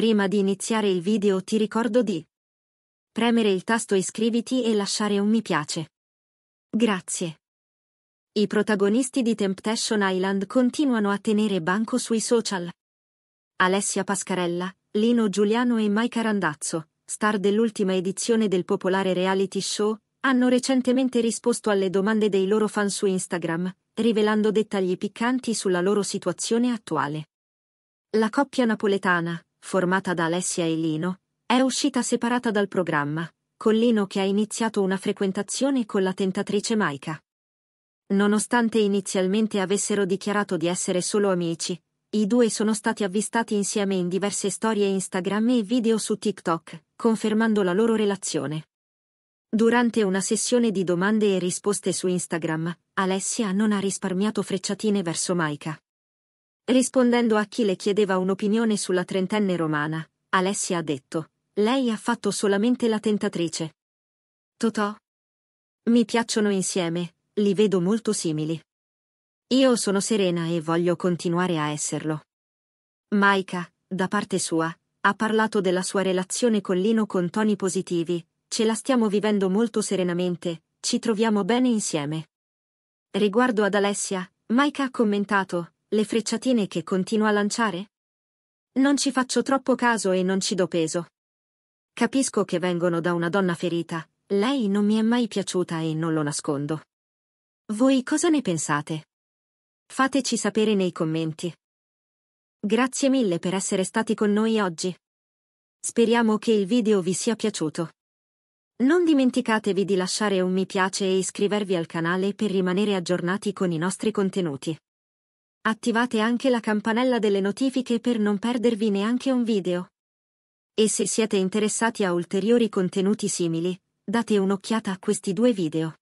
Prima di iniziare il video ti ricordo di premere il tasto iscriviti e lasciare un mi piace. Grazie. I protagonisti di Temptation Island continuano a tenere banco sui social. Alessia Pascarella, Lino Giuliano e Maika Randazzo, star dell'ultima edizione del popolare reality show, hanno recentemente risposto alle domande dei loro fan su Instagram, rivelando dettagli piccanti sulla loro situazione attuale. La coppia napoletana, formata da Alessia e Lino, è uscita separata dal programma, con Lino che ha iniziato una frequentazione con la tentatrice Maika. Nonostante inizialmente avessero dichiarato di essere solo amici, i due sono stati avvistati insieme in diverse storie Instagram e video su TikTok, confermando la loro relazione. Durante una sessione di domande e risposte su Instagram, Alessia non ha risparmiato frecciatine verso Maika. Rispondendo a chi le chiedeva un'opinione sulla trentenne romana, Alessia ha detto, lei ha fatto solamente la tentatrice. Totò. Mi piacciono insieme, li vedo molto simili. Io sono serena e voglio continuare a esserlo. Maika, da parte sua, ha parlato della sua relazione con Lino con toni positivi, ce la stiamo vivendo molto serenamente, ci troviamo bene insieme. Riguardo ad Alessia, Maika ha commentato, le frecciatine che continua a lanciare? Non ci faccio troppo caso e non ci do peso. Capisco che vengono da una donna ferita, lei non mi è mai piaciuta e non lo nascondo. Voi cosa ne pensate? Fateci sapere nei commenti. Grazie mille per essere stati con noi oggi. Speriamo che il video vi sia piaciuto. Non dimenticatevi di lasciare un mi piace e iscrivervi al canale per rimanere aggiornati con i nostri contenuti. Attivate anche la campanella delle notifiche per non perdervi neanche un video. E se siete interessati a ulteriori contenuti simili, date un'occhiata a questi due video.